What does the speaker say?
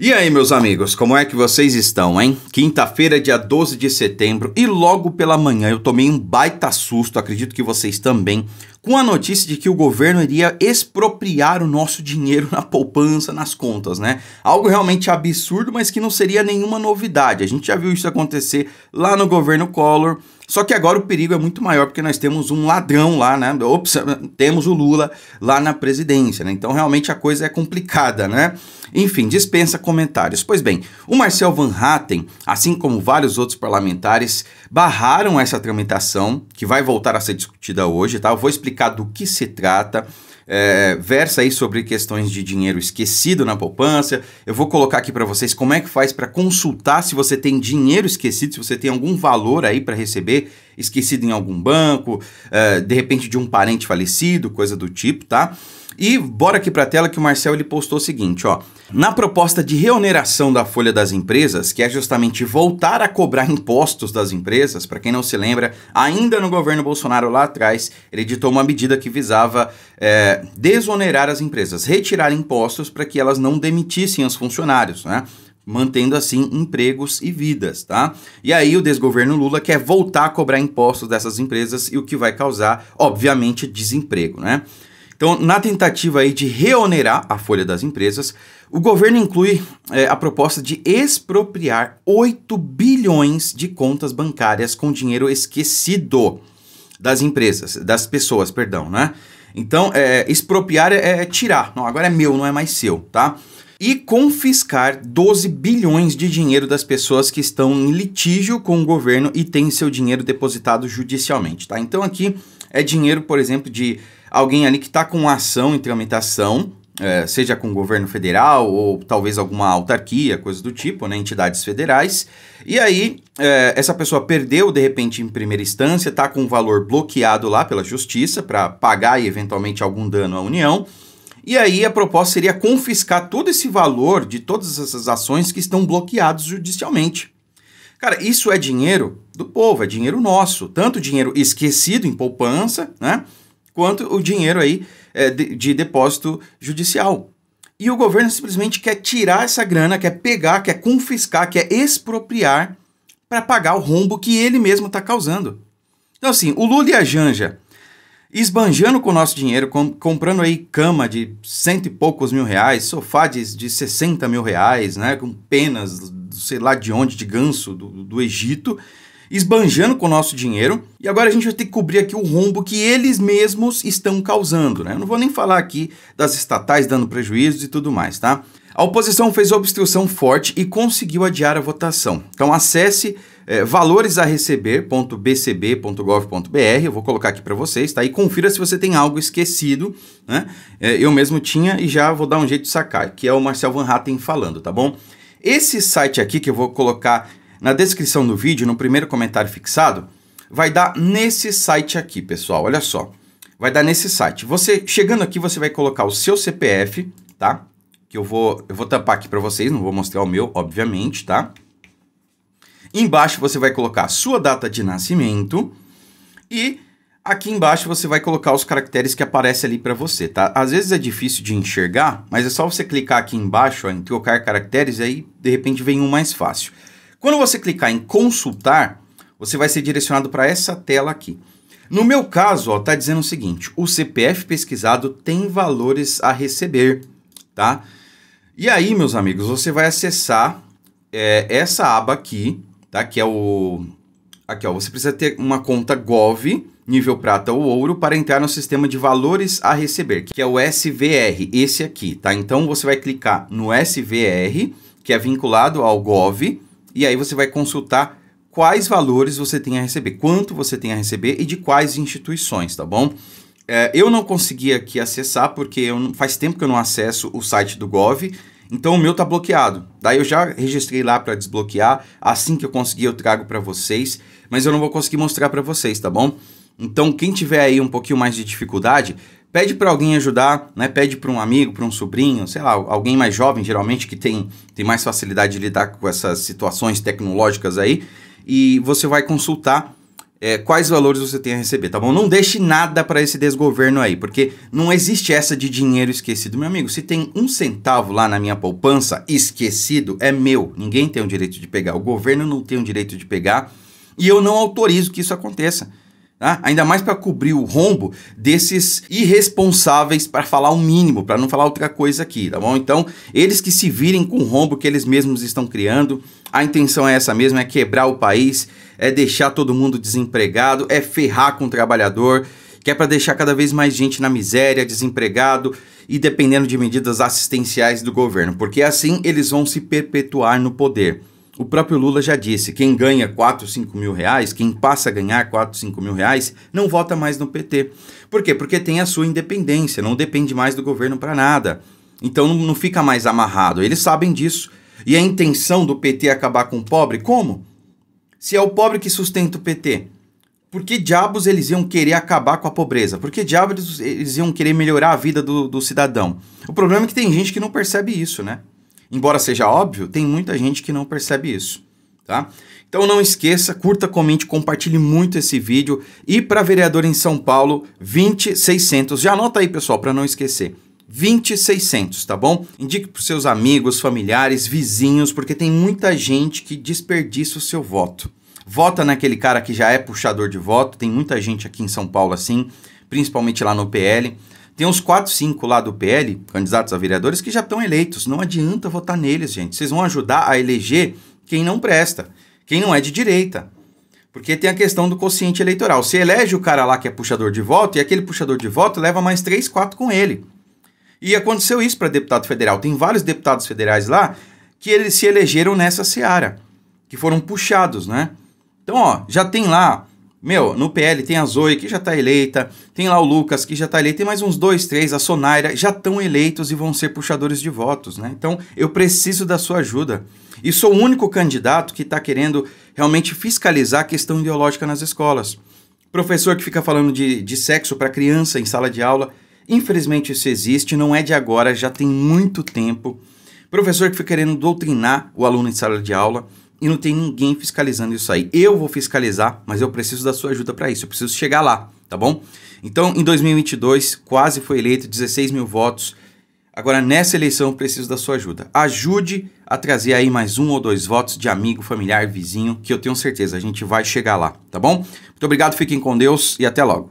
E aí, meus amigos, como é que vocês estão, hein? Quinta-feira, dia 12 de setembro, e logo pela manhã eu tomei um baita susto, acredito que vocês também, com a notícia de que o governo iria expropriar o nosso dinheiro na poupança, nas contas, né? Algo realmente absurdo, mas que não seria nenhuma novidade. A gente já viu isso acontecer lá no governo Collor só que agora o perigo é muito maior porque nós temos um ladrão lá, né? Ops, temos o Lula lá na presidência, né? Então realmente a coisa é complicada, né? Enfim, dispensa comentários. Pois bem, o Marcel Van Hatten, assim como vários outros parlamentares, barraram essa tramitação que vai voltar a ser discutida hoje, tá? Eu vou explicar do que se trata. É, é, versa aí sobre questões de dinheiro esquecido na poupança. Eu vou colocar aqui para vocês como é que faz para consultar se você tem dinheiro esquecido, se você tem algum valor aí para receber esquecido em algum banco, é, de repente de um parente falecido, coisa do tipo, tá? E bora aqui para a tela que o Marcel ele postou o seguinte, ó. Na proposta de reoneração da folha das empresas, que é justamente voltar a cobrar impostos das empresas, para quem não se lembra, ainda no governo Bolsonaro lá atrás, ele editou uma medida que visava é, desonerar as empresas, retirar impostos para que elas não demitissem os funcionários, né? mantendo assim empregos e vidas, tá? E aí o desgoverno Lula quer voltar a cobrar impostos dessas empresas e o que vai causar, obviamente, desemprego, né? Então, na tentativa aí de reonerar a folha das empresas, o governo inclui é, a proposta de expropriar 8 bilhões de contas bancárias com dinheiro esquecido das empresas, das pessoas, perdão, né? Então, é, expropriar é, é tirar. Não, agora é meu, não é mais seu, tá? e confiscar 12 bilhões de dinheiro das pessoas que estão em litígio com o governo e têm seu dinheiro depositado judicialmente, tá? Então aqui é dinheiro, por exemplo, de alguém ali que está com ação em tramitação, é, seja com o governo federal ou talvez alguma autarquia, coisa do tipo, né, entidades federais. E aí, é, essa pessoa perdeu, de repente, em primeira instância, está com um valor bloqueado lá pela justiça para pagar e eventualmente algum dano à União. E aí a proposta seria confiscar todo esse valor de todas essas ações que estão bloqueadas judicialmente. Cara, isso é dinheiro do povo, é dinheiro nosso, tanto dinheiro esquecido em poupança, né? quanto o dinheiro aí é, de, de depósito judicial. E o governo simplesmente quer tirar essa grana, quer pegar, quer confiscar, quer expropriar para pagar o rombo que ele mesmo está causando. Então, assim, o Lula e a Janja esbanjando com o nosso dinheiro, com, comprando aí cama de cento e poucos mil reais, sofá de, de 60 mil reais, né, com penas, sei lá de onde, de ganso, do, do Egito, esbanjando com o nosso dinheiro. E agora a gente vai ter que cobrir aqui o rombo que eles mesmos estão causando, né? Eu não vou nem falar aqui das estatais dando prejuízos e tudo mais, tá? A oposição fez obstrução forte e conseguiu adiar a votação. Então acesse é, eh, valoresareceber.bcb.gov.br, eu vou colocar aqui para vocês, tá? E confira se você tem algo esquecido, né? É, eu mesmo tinha e já vou dar um jeito de sacar, que é o Marcel Van Hatten falando, tá bom? Esse site aqui que eu vou colocar na descrição do vídeo, no primeiro comentário fixado, vai dar nesse site aqui, pessoal. Olha só. Vai dar nesse site. Você chegando aqui, você vai colocar o seu CPF, tá? Que eu vou eu vou tampar aqui para vocês, não vou mostrar o meu, obviamente, tá? Embaixo você vai colocar a sua data de nascimento e aqui embaixo você vai colocar os caracteres que aparecem ali para você, tá? Às vezes é difícil de enxergar, mas é só você clicar aqui embaixo ó, em trocar caracteres e aí de repente vem um mais fácil. Quando você clicar em consultar, você vai ser direcionado para essa tela aqui. No meu caso, está dizendo o seguinte, o CPF pesquisado tem valores a receber, tá? E aí, meus amigos, você vai acessar é, essa aba aqui, tá? Que é o... Aqui, ó, você precisa ter uma conta Gov, nível prata ou ouro, para entrar no sistema de valores a receber, que é o SVR, esse aqui, tá? Então, você vai clicar no SVR, que é vinculado ao Gov, e aí você vai consultar quais valores você tem a receber, quanto você tem a receber e de quais instituições, tá bom? É, eu não consegui aqui acessar porque eu, faz tempo que eu não acesso o site do Gov, então o meu tá bloqueado. Daí eu já registrei lá para desbloquear, assim que eu conseguir eu trago para vocês, mas eu não vou conseguir mostrar para vocês, tá bom? Então, quem tiver aí um pouquinho mais de dificuldade, pede para alguém ajudar, né? Pede para um amigo, para um sobrinho, sei lá, alguém mais jovem, geralmente que tem, tem mais facilidade de lidar com essas situações tecnológicas aí, e você vai consultar é, quais valores você tem a receber, tá bom? Não deixe nada para esse desgoverno aí, porque não existe essa de dinheiro esquecido, meu amigo. Se tem um centavo lá na minha poupança esquecido, é meu. Ninguém tem o direito de pegar. O governo não tem o direito de pegar e eu não autorizo que isso aconteça. Né? Ainda mais para cobrir o rombo desses irresponsáveis, para falar o mínimo, para não falar outra coisa aqui, tá bom? Então, eles que se virem com o rombo que eles mesmos estão criando, a intenção é essa mesmo: é quebrar o país, é deixar todo mundo desempregado, é ferrar com o trabalhador que é para deixar cada vez mais gente na miséria, desempregado e dependendo de medidas assistenciais do governo, porque assim eles vão se perpetuar no poder o próprio Lula já disse: quem ganha 4, 5 mil reais, quem passa a ganhar 4, 5 mil reais, não vota mais no PT. Por quê? Porque tem a sua independência, não depende mais do governo para nada. Então não, fica mais amarrado. Eles sabem disso. E a intenção do PT é acabar com o pobre, como? Se é o pobre que sustenta o PT. Por que diabos eles iam querer acabar com a pobreza? Por que diabos eles, eles iam querer melhorar a vida do, do cidadão? O problema é que tem gente que não percebe isso, né? Embora seja óbvio, tem muita gente que não percebe isso, tá? Então não esqueça, curta, comente, compartilhe muito esse vídeo e para vereador em São Paulo, 20600. Já anota aí, pessoal, para não esquecer. 20600, tá bom? Indique para seus amigos, familiares, vizinhos, porque tem muita gente que desperdiça o seu voto. Vota naquele cara que já é puxador de voto, tem muita gente aqui em São Paulo assim, principalmente lá no PL. Tem uns 4, 5 lá do PL, candidatos a vereadores, que já estão eleitos. Não adianta votar neles, gente. Vocês vão ajudar a eleger quem não presta, quem não é de direita. Porque tem a questão do quociente eleitoral. Você elege o cara lá que é puxador de voto, e aquele puxador de voto leva mais 3, 4 com ele. E aconteceu isso para deputado federal. Tem vários deputados federais lá que eles se elegeram nessa seara, que foram puxados, né? Então, ó, já tem lá meu, no PL tem a Zoe, que já tá eleita, tem lá o Lucas, que já tá eleito, tem mais uns dois, três, a Sonaira, já estão eleitos e vão ser puxadores de votos, né? Então, eu preciso da sua ajuda. E sou o único candidato que está querendo realmente fiscalizar a questão ideológica nas escolas. Professor que fica falando de, de sexo para criança em sala de aula, infelizmente isso existe, não é de agora, já tem muito tempo. Professor que fica querendo doutrinar o aluno em sala de aula, e não tem ninguém fiscalizando isso aí. Eu vou fiscalizar, mas eu preciso da sua ajuda para isso, eu preciso chegar lá, tá bom? Então, em 2022, quase foi eleito, 16 mil votos. Agora, nessa eleição, eu preciso da sua ajuda. Ajude a trazer aí mais um ou dois votos de amigo, familiar, vizinho, que eu tenho certeza, a gente vai chegar lá, tá bom? Muito obrigado, fiquem com Deus e até logo.